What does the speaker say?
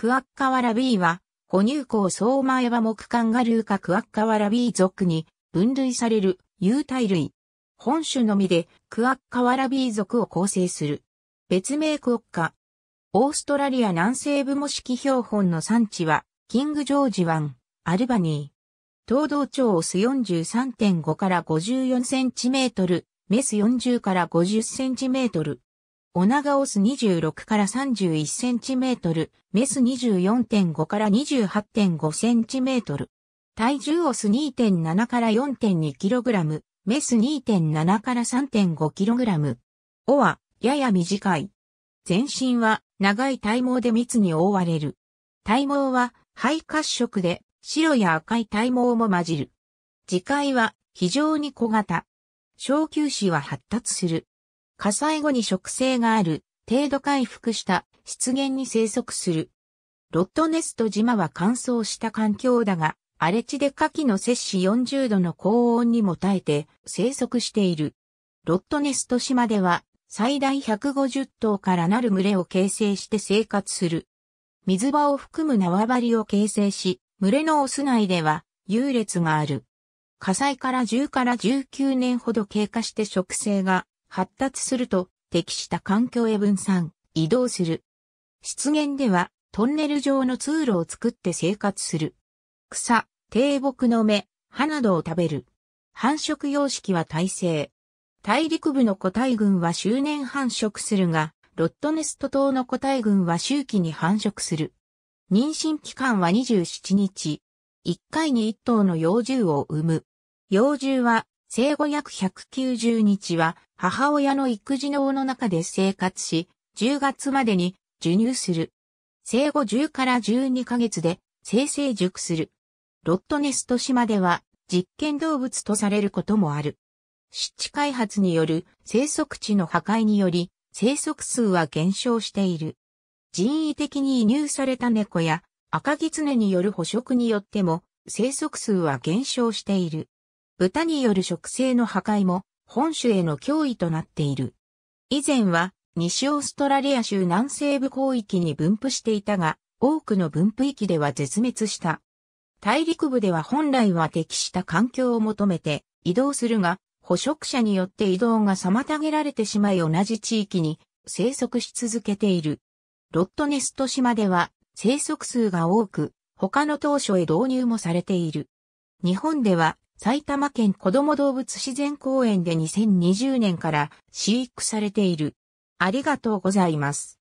クアッカワラビーは、哺乳口相馬エバ管ガルーカクアッカワラビー属に分類される有袋類。本種のみでクアッカワラビー属を構成する。別名国家。オーストラリア南西部模式標本の産地は、キングジョージ湾、アルバニー。東道長オス43.5から54センチメートル、メス40から50センチメートル。ナがオス26から31センチメートル、メス24.5から28.5センチメートル。体重オス2.7から4.2キログラム、メス2.7から3.5キログラム。尾は、やや短い。全身は、長い体毛で密に覆われる。体毛は、肺褐色で、白や赤い体毛も混じる。磁界は、非常に小型。小球子は発達する。火災後に植生がある、程度回復した湿原に生息する。ロットネスト島は乾燥した環境だが、荒れ地で夏季の摂氏40度の高温にも耐えて生息している。ロットネスト島では最大150頭からなる群れを形成して生活する。水場を含む縄張りを形成し、群れのオス内では優劣がある。火災から10から19年ほど経過して植生が発達すると適した環境へ分散、移動する。湿原ではトンネル状の通路を作って生活する。草、低木の芽、葉などを食べる。繁殖様式は耐性。大陸部の個体群は周年繁殖するが、ロットネスト島の個体群は周期に繁殖する。妊娠期間は27日。1回に1頭の幼獣を産む。幼獣は生後約190日は母親の育児脳の中で生活し、10月までに授乳する。生後10から12ヶ月で生成熟する。ロットネスト島では実験動物とされることもある。湿地開発による生息地の破壊により生息数は減少している。人為的に移入された猫や赤狐による捕食によっても生息数は減少している。豚による植生の破壊も本種への脅威となっている。以前は西オーストラリア州南西部広域に分布していたが、多くの分布域では絶滅した。大陸部では本来は適した環境を求めて移動するが、捕食者によって移動が妨げられてしまい同じ地域に生息し続けている。ロットネスト島では生息数が多く、他の当初へ導入もされている。日本では埼玉県子ども動物自然公園で2020年から飼育されている。ありがとうございます。